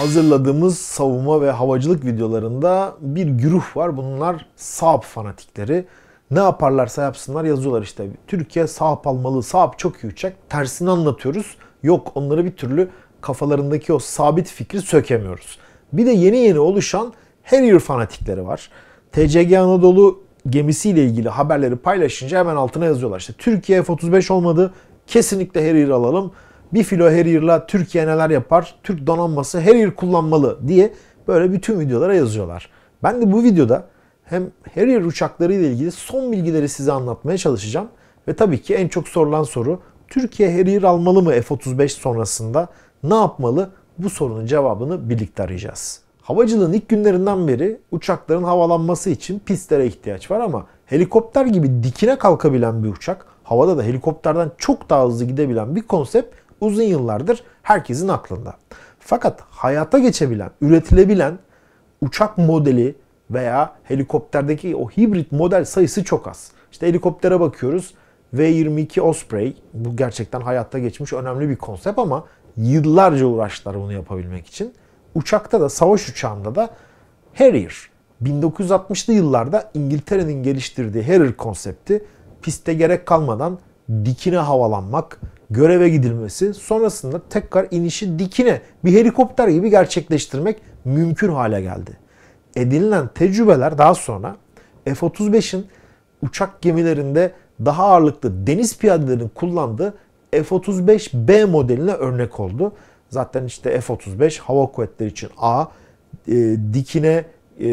hazırladığımız savunma ve havacılık videolarında bir güruh var. Bunlar Saab fanatikleri. Ne yaparlarsa yapsınlar yazıyorlar işte. Türkiye Saab almalı, Saab çok iyi uçak. Tersini anlatıyoruz. Yok onları bir türlü kafalarındaki o sabit fikri sökemiyoruz. Bir de yeni yeni oluşan Harrier fanatikleri var. TCG Anadolu gemisiyle ilgili haberleri paylaşınca hemen altına yazıyorlar. İşte Türkiye F-35 olmadı, kesinlikle Harrier alalım bir filo Harrier'la Türkiye neler yapar, Türk donanması Harrier kullanmalı diye böyle bütün videolara yazıyorlar. Ben de bu videoda hem Harrier uçakları ile ilgili son bilgileri size anlatmaya çalışacağım. Ve tabii ki en çok sorulan soru Türkiye Harrier almalı mı F-35 sonrasında? Ne yapmalı? Bu sorunun cevabını birlikte arayacağız. Havacılığın ilk günlerinden beri uçakların havalanması için pistlere ihtiyaç var ama helikopter gibi dikine kalkabilen bir uçak, havada da helikopterden çok daha hızlı gidebilen bir konsept uzun yıllardır herkesin aklında. Fakat hayata geçebilen, üretilebilen uçak modeli veya helikopterdeki o hibrit model sayısı çok az. İşte helikoptere bakıyoruz. V-22 Osprey bu gerçekten hayatta geçmiş önemli bir konsept ama yıllarca uğraştılar bunu yapabilmek için. Uçakta da savaş uçağında da Harrier 1960'lı yıllarda İngiltere'nin geliştirdiği Harrier konsepti piste gerek kalmadan dikine havalanmak, göreve gidilmesi, sonrasında tekrar inişi dikine bir helikopter gibi gerçekleştirmek mümkün hale geldi. Edinilen tecrübeler daha sonra F-35'in uçak gemilerinde daha ağırlıklı deniz piyadelerinin kullandığı F-35B modeline örnek oldu. Zaten işte F-35 hava kuvvetleri için A, e, dikine e,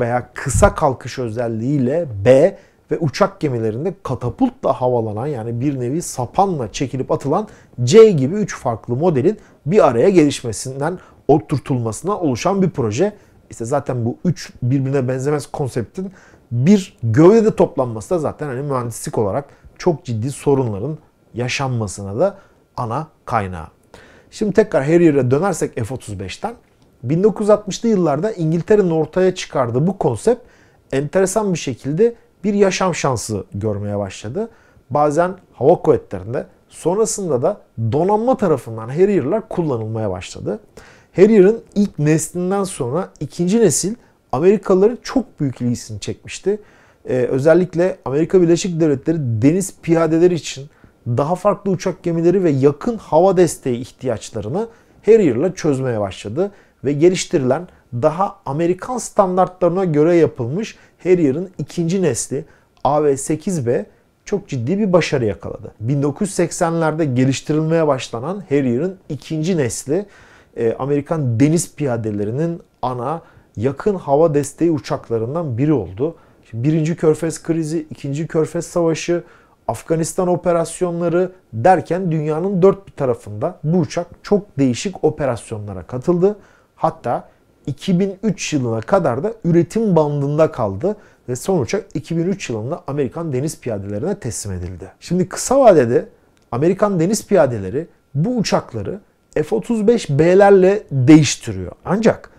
veya kısa kalkış özelliğiyle B ve uçak gemilerinde katapultla havalanan yani bir nevi sapanla çekilip atılan C gibi 3 farklı modelin bir araya gelişmesinden oturtulmasına oluşan bir proje. İşte zaten bu 3 birbirine benzemez konseptin bir gövdede toplanması da zaten hani mühendislik olarak çok ciddi sorunların yaşanmasına da ana kaynağı. Şimdi tekrar her yere dönersek F-35'ten. 1960'lı yıllarda İngiltere'nin ortaya çıkardığı bu konsept enteresan bir şekilde bir yaşam şansı görmeye başladı. Bazen hava kuvvetlerinde sonrasında da donanma tarafından Harrier'lar kullanılmaya başladı. Harrier'ın ilk neslinden sonra ikinci nesil Amerikalıların çok büyük ilgisini çekmişti. Ee, özellikle Amerika Birleşik Devletleri deniz piyadeleri için daha farklı uçak gemileri ve yakın hava desteği ihtiyaçlarını Harrier'la çözmeye başladı ve geliştirilen daha Amerikan standartlarına göre yapılmış Harrier'ın ikinci nesli AV8B çok ciddi bir başarı yakaladı. 1980'lerde geliştirilmeye başlanan Harrier'ın ikinci nesli e, Amerikan deniz piyadelerinin ana yakın hava desteği uçaklarından biri oldu. birinci Körfez krizi, ikinci Körfez savaşı, Afganistan operasyonları derken dünyanın dört bir tarafında bu uçak çok değişik operasyonlara katıldı. Hatta 2003 yılına kadar da üretim bandında kaldı ve son uçak 2003 yılında Amerikan deniz piyadelerine teslim edildi. Şimdi kısa vadede Amerikan deniz piyadeleri bu uçakları F-35B'lerle değiştiriyor. Ancak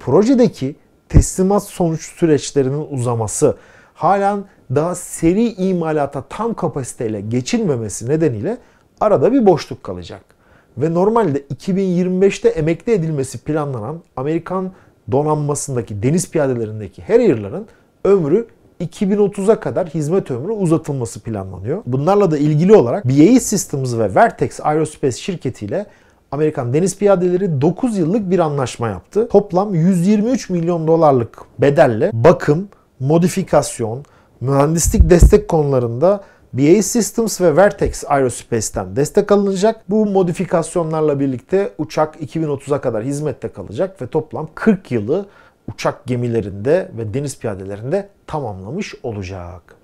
projedeki teslimat sonuç süreçlerinin uzaması halen daha seri imalata tam kapasiteyle geçilmemesi nedeniyle arada bir boşluk kalacak ve normalde 2025'te emekli edilmesi planlanan Amerikan donanmasındaki deniz piyadelerindeki Harrier'ların ömrü 2030'a kadar hizmet ömrü uzatılması planlanıyor. Bunlarla da ilgili olarak BAE Systems ve Vertex Aerospace şirketiyle Amerikan deniz piyadeleri 9 yıllık bir anlaşma yaptı. Toplam 123 milyon dolarlık bedelle bakım, modifikasyon, mühendislik destek konularında BA Systems ve Vertex Aerospace'ten destek alınacak. Bu modifikasyonlarla birlikte uçak 2030'a kadar hizmette kalacak ve toplam 40 yılı uçak gemilerinde ve deniz piyadelerinde tamamlamış olacak.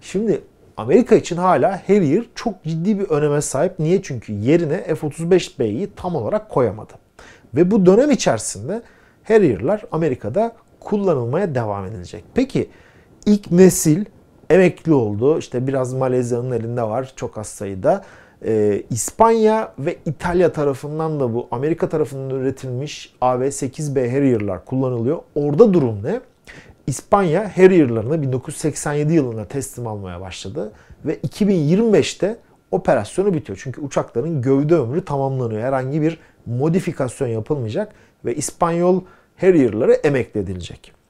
Şimdi Amerika için hala Harrier çok ciddi bir öneme sahip. Niye? Çünkü yerine F-35B'yi tam olarak koyamadı. Ve bu dönem içerisinde Harrier'lar Amerika'da kullanılmaya devam edilecek. Peki ilk nesil emekli oldu. İşte biraz Malezya'nın elinde var çok az sayıda. Ee, İspanya ve İtalya tarafından da bu Amerika tarafından üretilmiş AV-8B Harrier'lar kullanılıyor. Orada durum ne? İspanya Harrier'larını 1987 yılında teslim almaya başladı ve 2025'te operasyonu bitiyor. Çünkü uçakların gövde ömrü tamamlanıyor. Herhangi bir modifikasyon yapılmayacak ve İspanyol Harrier'ları emekli edilecek.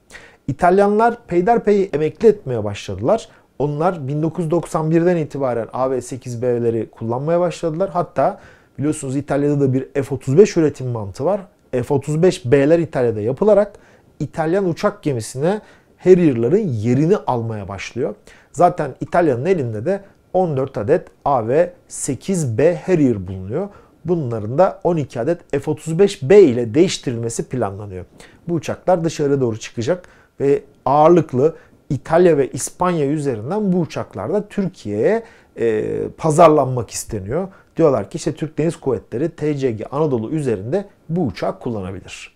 İtalyanlar peyderpey emekli etmeye başladılar. Onlar 1991'den itibaren AV-8B'leri kullanmaya başladılar. Hatta biliyorsunuz İtalya'da da bir F-35 üretim mantığı var. F-35B'ler İtalya'da yapılarak İtalyan uçak gemisine Harrier'ların yerini almaya başlıyor. Zaten İtalya'nın elinde de 14 adet AV-8B Harrier bulunuyor. Bunların da 12 adet F-35B ile değiştirilmesi planlanıyor. Bu uçaklar dışarı doğru çıkacak ve ağırlıklı İtalya ve İspanya üzerinden bu uçaklarda Türkiye'ye e, pazarlanmak isteniyor. Diyorlar ki işte Türk Deniz Kuvvetleri TCG Anadolu üzerinde bu uçak kullanabilir.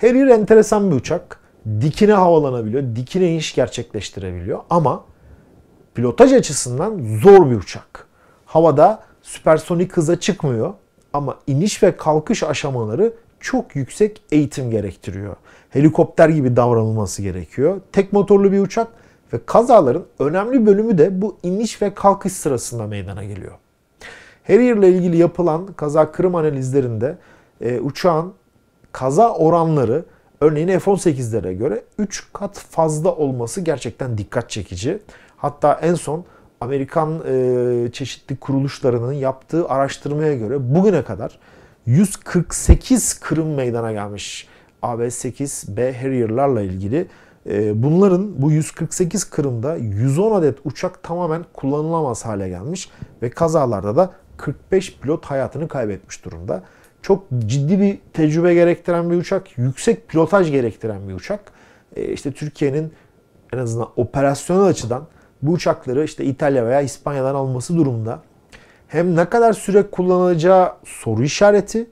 Harrier enteresan bir uçak. Dikine havalanabiliyor, dikine iniş gerçekleştirebiliyor ama pilotaj açısından zor bir uçak. Havada süpersonik hıza çıkmıyor ama iniş ve kalkış aşamaları çok yüksek eğitim gerektiriyor. Helikopter gibi davranılması gerekiyor. Tek motorlu bir uçak ve kazaların önemli bölümü de bu iniş ve kalkış sırasında meydana geliyor. Harrier ile ilgili yapılan kaza kırım analizlerinde e, uçağın kaza oranları örneğin F-18'lere göre 3 kat fazla olması gerçekten dikkat çekici. Hatta en son Amerikan e, çeşitli kuruluşlarının yaptığı araştırmaya göre bugüne kadar 148 kırım meydana gelmiş. AB-8B Harrier'larla ilgili. Ee, bunların bu 148 kırımda 110 adet uçak tamamen kullanılamaz hale gelmiş ve kazalarda da 45 pilot hayatını kaybetmiş durumda. Çok ciddi bir tecrübe gerektiren bir uçak, yüksek pilotaj gerektiren bir uçak. Ee, işte Türkiye'nin en azından operasyonel açıdan bu uçakları işte İtalya veya İspanya'dan alması durumunda hem ne kadar süre kullanılacağı soru işareti.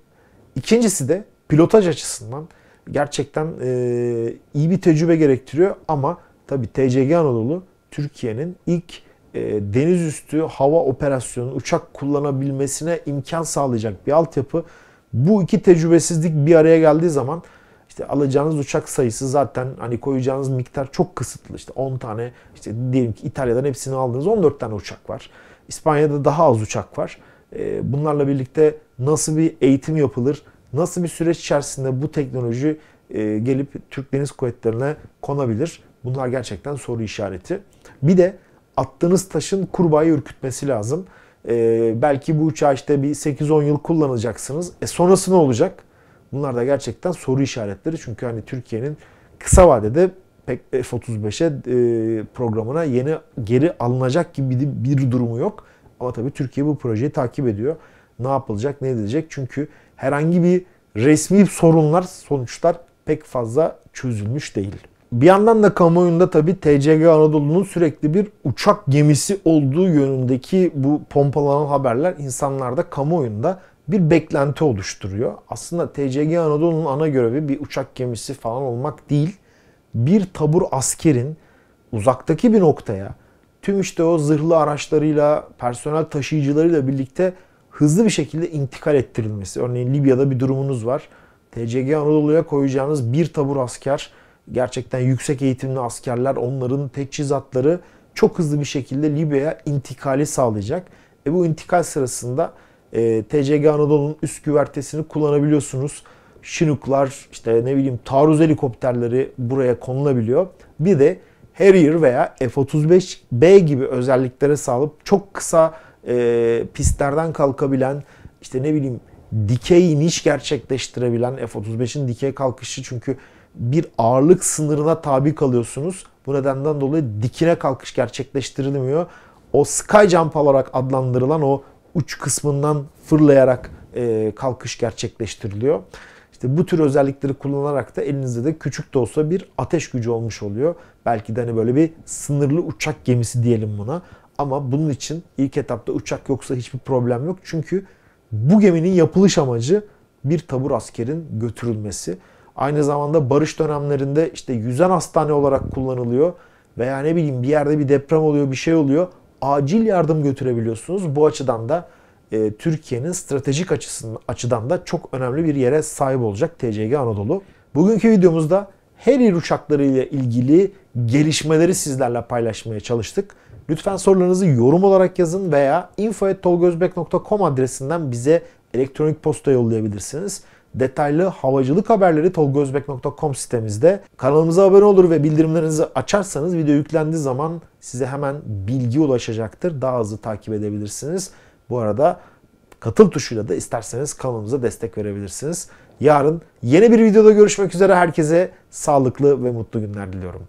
İkincisi de pilotaj açısından gerçekten e, iyi bir tecrübe gerektiriyor ama tabi TCG Anadolu Türkiye'nin ilk e, deniz üstü hava operasyonu uçak kullanabilmesine imkan sağlayacak bir altyapı. Bu iki tecrübesizlik bir araya geldiği zaman işte alacağınız uçak sayısı zaten hani koyacağınız miktar çok kısıtlı. İşte 10 tane işte diyelim ki İtalya'dan hepsini aldınız 14 tane uçak var. İspanya'da daha az uçak var. Ee, bunlarla birlikte nasıl bir eğitim yapılır, nasıl bir süreç içerisinde bu teknoloji e, gelip Türk Deniz Kuvvetleri'ne konabilir? Bunlar gerçekten soru işareti. Bir de attığınız taşın kurbağayı ürkütmesi lazım. Ee, belki bu uçağı işte bir 8-10 yıl kullanacaksınız. E sonrası ne olacak? Bunlar da gerçekten soru işaretleri. Çünkü hani Türkiye'nin kısa vadede F-35'e e, programına yeni geri alınacak gibi bir durumu yok. Ama tabii Türkiye bu projeyi takip ediyor. Ne yapılacak, ne edilecek? Çünkü herhangi bir resmi sorunlar, sonuçlar pek fazla çözülmüş değil. Bir yandan da kamuoyunda tabii TCG Anadolu'nun sürekli bir uçak gemisi olduğu yönündeki bu pompalanan haberler insanlarda kamuoyunda bir beklenti oluşturuyor. Aslında TCG Anadolu'nun ana görevi bir uçak gemisi falan olmak değil bir tabur askerin uzaktaki bir noktaya tüm işte o zırhlı araçlarıyla, personel taşıyıcılarıyla birlikte hızlı bir şekilde intikal ettirilmesi. Örneğin Libya'da bir durumunuz var. TCG Anadolu'ya koyacağınız bir tabur asker, gerçekten yüksek eğitimli askerler, onların teçhizatları çok hızlı bir şekilde Libya'ya intikali sağlayacak. E bu intikal sırasında e, TCG Anadolu'nun üst güvertesini kullanabiliyorsunuz şinuklar işte ne bileyim taarruz helikopterleri buraya konulabiliyor. Bir de Harrier veya F-35B gibi özelliklere sahip çok kısa e, pistlerden kalkabilen, işte ne bileyim dikey iniş gerçekleştirebilen F-35'in dikey kalkışı çünkü bir ağırlık sınırına tabi kalıyorsunuz. Bu nedenden dolayı dikine kalkış gerçekleştirilmiyor. O sky jump olarak adlandırılan o uç kısmından fırlayarak e, kalkış gerçekleştiriliyor. İşte bu tür özellikleri kullanarak da elinizde de küçük de olsa bir ateş gücü olmuş oluyor. Belki de hani böyle bir sınırlı uçak gemisi diyelim buna. Ama bunun için ilk etapta uçak yoksa hiçbir problem yok. Çünkü bu geminin yapılış amacı bir tabur askerin götürülmesi. Aynı zamanda barış dönemlerinde işte yüzen hastane olarak kullanılıyor. Veya ne bileyim bir yerde bir deprem oluyor bir şey oluyor. Acil yardım götürebiliyorsunuz. Bu açıdan da e, Türkiye'nin stratejik açısından, açıdan da çok önemli bir yere sahip olacak TCG Anadolu. Bugünkü videomuzda Harrier uçakları ile ilgili gelişmeleri sizlerle paylaşmaya çalıştık. Lütfen sorularınızı yorum olarak yazın veya info.tolgozbek.com adresinden bize elektronik posta yollayabilirsiniz. Detaylı havacılık haberleri tolgozbek.com sitemizde. Kanalımıza abone olur ve bildirimlerinizi açarsanız video yüklendiği zaman size hemen bilgi ulaşacaktır. Daha hızlı takip edebilirsiniz. Bu arada katıl tuşuyla da isterseniz kanalımıza destek verebilirsiniz. Yarın yeni bir videoda görüşmek üzere herkese sağlıklı ve mutlu günler diliyorum.